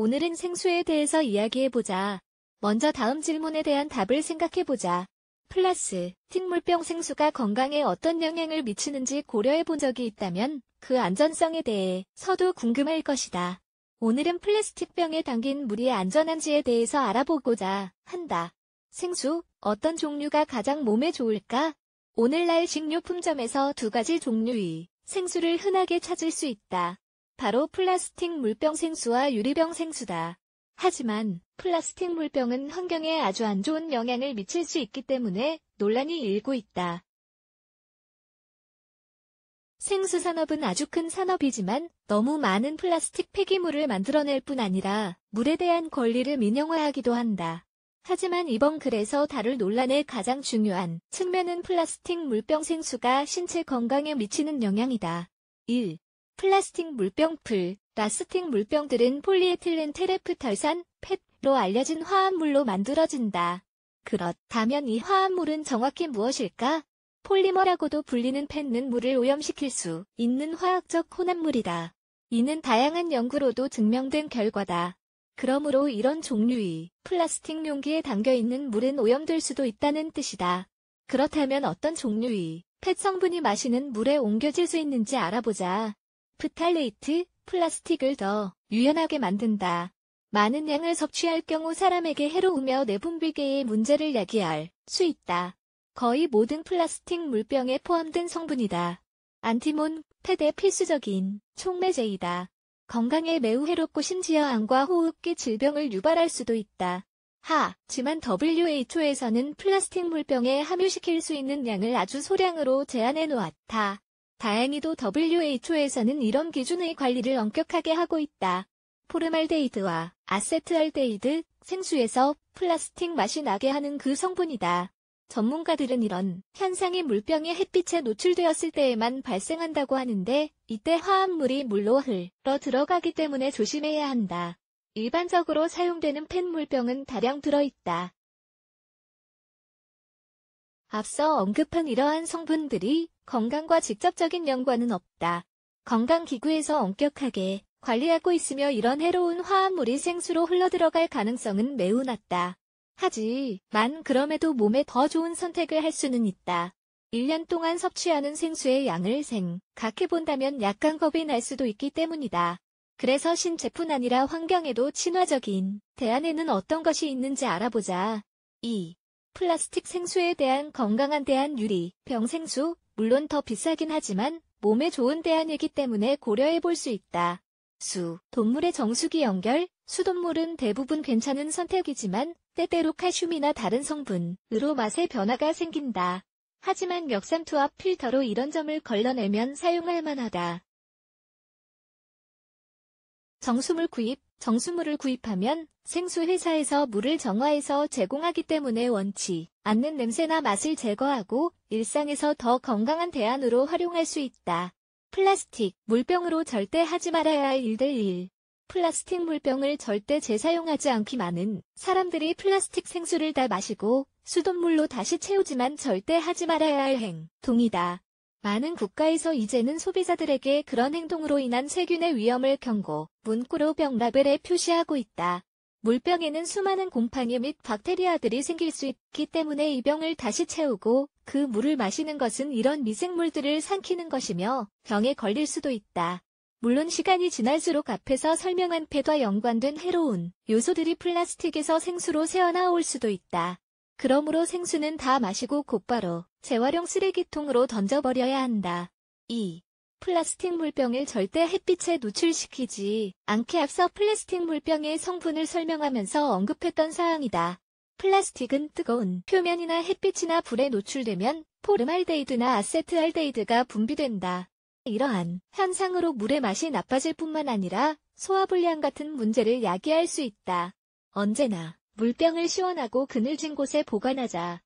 오늘은 생수에 대해서 이야기해보자. 먼저 다음 질문에 대한 답을 생각해보자. 플라스, 틱물병 생수가 건강에 어떤 영향을 미치는지 고려해 본 적이 있다면 그 안전성에 대해 서도 궁금할 것이다. 오늘은 플라스틱병에 담긴 물이 안전한지에 대해서 알아보고자 한다. 생수, 어떤 종류가 가장 몸에 좋을까? 오늘날 식료품점에서 두 가지 종류의 생수를 흔하게 찾을 수 있다. 바로 플라스틱 물병 생수와 유리병 생수다. 하지만 플라스틱 물병은 환경에 아주 안 좋은 영향을 미칠 수 있기 때문에 논란이 일고 있다. 생수 산업은 아주 큰 산업이지만 너무 많은 플라스틱 폐기물을 만들어낼 뿐 아니라 물에 대한 권리를 민영화하기도 한다. 하지만 이번 글에서 다룰 논란의 가장 중요한 측면은 플라스틱 물병 생수가 신체 건강에 미치는 영향이다. 1. 플라스틱 물병풀, 라스틱 물병들은 폴리에틸렌 테레프탈산, 펫로 알려진 화합물로 만들어진다. 그렇다면 이 화합물은 정확히 무엇일까? 폴리머라고도 불리는 펫는 물을 오염시킬 수 있는 화학적 혼합물이다. 이는 다양한 연구로도 증명된 결과다. 그러므로 이런 종류의 플라스틱 용기에 담겨있는 물은 오염될 수도 있다는 뜻이다. 그렇다면 어떤 종류의 펫 성분이 마시는 물에 옮겨질 수 있는지 알아보자. 프탈레이트, 플라스틱을 더 유연하게 만든다. 많은 양을 섭취할 경우 사람에게 해로우며 내분비계의 문제를 야기할 수 있다. 거의 모든 플라스틱 물병에 포함된 성분이다. 안티몬, 폐대 필수적인 촉매제이다. 건강에 매우 해롭고 심지어 암과 호흡기 질병을 유발할 수도 있다. 하, 지만 WHO에서는 플라스틱 물병에 함유시킬 수 있는 양을 아주 소량으로 제한해 놓았다. 다행히도 WHO에서는 이런 기준의 관리를 엄격하게 하고 있다. 포르말데이드와아세트알데이드 생수에서 플라스틱 맛이 나게 하는 그 성분이다. 전문가들은 이런 현상이 물병의 햇빛에 노출되었을 때에만 발생한다고 하는데 이때 화합물이 물로 흘러 들어가기 때문에 조심해야 한다. 일반적으로 사용되는 펜 물병은 다량 들어있다. 앞서 언급한 이러한 성분들이 건강과 직접적인 연관은 없다. 건강기구에서 엄격하게 관리하고 있으며 이런 해로운 화합물이 생수로 흘러들어갈 가능성은 매우 낮다. 하지만 그럼에도 몸에 더 좋은 선택을 할 수는 있다. 1년 동안 섭취하는 생수의 양을 생각해본다면 약간 겁이 날 수도 있기 때문이다. 그래서 신제뿐 아니라 환경에도 친화적인 대안에는 어떤 것이 있는지 알아보자. 2. 플라스틱 생수에 대한 건강한 대한 유리, 병생수, 물론 더 비싸긴 하지만 몸에 좋은 대안이기 때문에 고려해 볼 수 있다. 수, 동물의 정수기 연결, 수돗물은 대부분 괜찮은 선택이지만 때때로 칼슘이나 다른 성분으로 맛의 변화가 생긴다. 하지만 역삼투압 필터로 이런 점을 걸러내면 사용할 만하다. 정수물 구입 정수물을 구입하면 생수 회사에서 물을 정화해서 제공하기 때문에 원치 않는 냄새나 맛을 제거하고 일상에서 더 건강한 대안으로 활용할 수 있다. 플라스틱, 물병으로 절대 하지 말아야 할 일들 1. 플라스틱 물병을 절대 재사용하지 않기만은 사람들이 플라스틱 생수를 다 마시고 수돗물로 다시 채우지만 절대 하지 말아야 할 행동이다. 많은 국가에서 이제는 소비자들에게 그런 행동으로 인한 세균의 위험을 경고, 문구로 병 라벨에 표시하고 있다. 물병에는 수많은 곰팡이 및 박테리아들이 생길 수 있기 때문에 이 병을 다시 채우고 그 물을 마시는 것은 이런 미생물들을 삼키는 것이며 병에 걸릴 수도 있다. 물론 시간이 지날수록 앞에서 설명한 폐와 연관된 해로운 요소들이 플라스틱에서 생수로 새어나올 수도 있다. 그러므로 생수는 다 마시고 곧바로 재활용 쓰레기통으로 던져버려야 한다. 2. 플라스틱 물병을 절대 햇빛에 노출시키지 않게 앞서 플라스틱 물병의 성분을 설명하면서 언급했던 사항이다. 플라스틱은 뜨거운 표면이나 햇빛이나 불에 노출되면 포름알데이드나아세트알데이드가 분비된다. 이러한 현상으로 물의 맛이 나빠질 뿐만 아니라 소화불량 같은 문제를 야기할 수 있다. 언제나 물병을 시원하고 그늘진 곳에 보관하자.